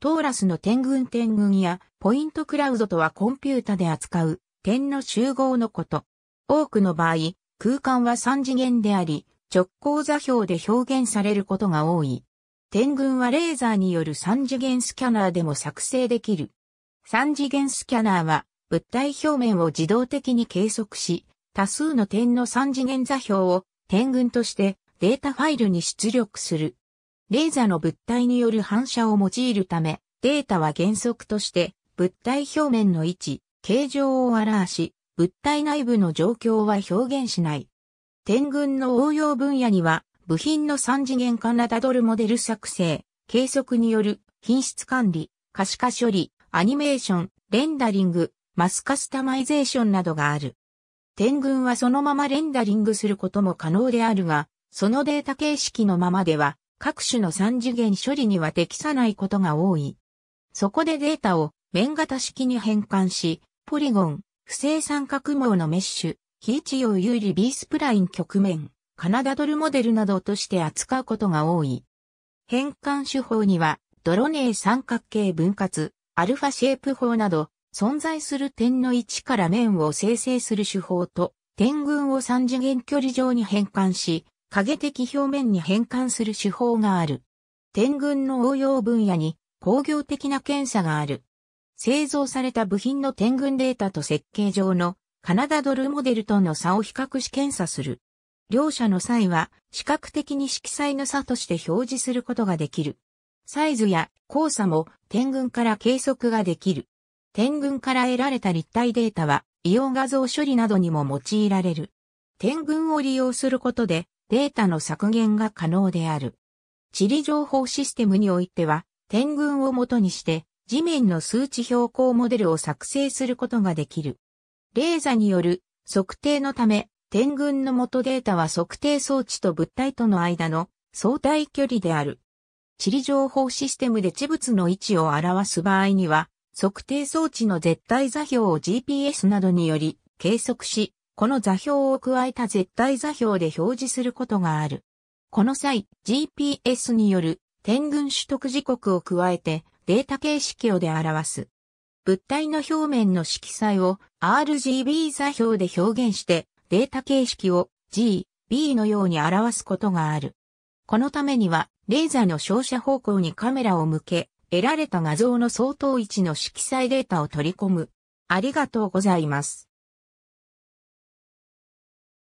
トーラスの点群点群やポイントクラウドとはコンピュータで扱う点の集合のこと。多くの場合、空間は3次元であり、直行座標で表現されることが多い。点群はレーザーによる3次元スキャナーでも作成できる。3次元スキャナーは物体表面を自動的に計測し、多数の点の3次元座標を点群としてデータファイルに出力する。レーザの物体による反射を用いるため、データは原則として物体表面の位置、形状を表し、物体内部の状況は表現しない。天群の応用分野には、部品の三次元化なたどるモデル作成、計測による品質管理、可視化処理、アニメーション、レンダリング、マスカスタマイゼーションなどがある。点群はそのままレンダリングすることも可能であるが、そのデータ形式のままでは各種の三次元処理には適さないことが多い。そこでデータを面型式に変換し、ポリゴン、不正三角網のメッシュ、非一用有利 B スプライン局面、カナダドルモデルなどとして扱うことが多い。変換手法には、ドロネー三角形分割、アルファシェープ法など、存在する点の位置から面を生成する手法と、点群を三次元距離上に変換し、影的表面に変換する手法がある。天群の応用分野に工業的な検査がある。製造された部品の天群データと設計上のカナダドルモデルとの差を比較し検査する。両者の際は視覚的に色彩の差として表示することができる。サイズや交差も点群から計測ができる。点群から得られた立体データは、イオン画像処理などにも用いられる。点群を利用することで、データの削減が可能である。地理情報システムにおいては、点群をもとにして、地面の数値標高モデルを作成することができる。レーザによる測定のため、点群の元データは測定装置と物体との間の相対距離である。地理情報システムで地物の位置を表す場合には、測定装置の絶対座標を GPS などにより計測し、この座標を加えた絶対座標で表示することがある。この際、GPS による点群取得時刻を加えてデータ形式をで表す。物体の表面の色彩を RGB 座標で表現してデータ形式を G、B のように表すことがある。このためにはレーザーの照射方向にカメラを向け、得られた画像の相当位置の色彩データを取り込む。ありがとうございます。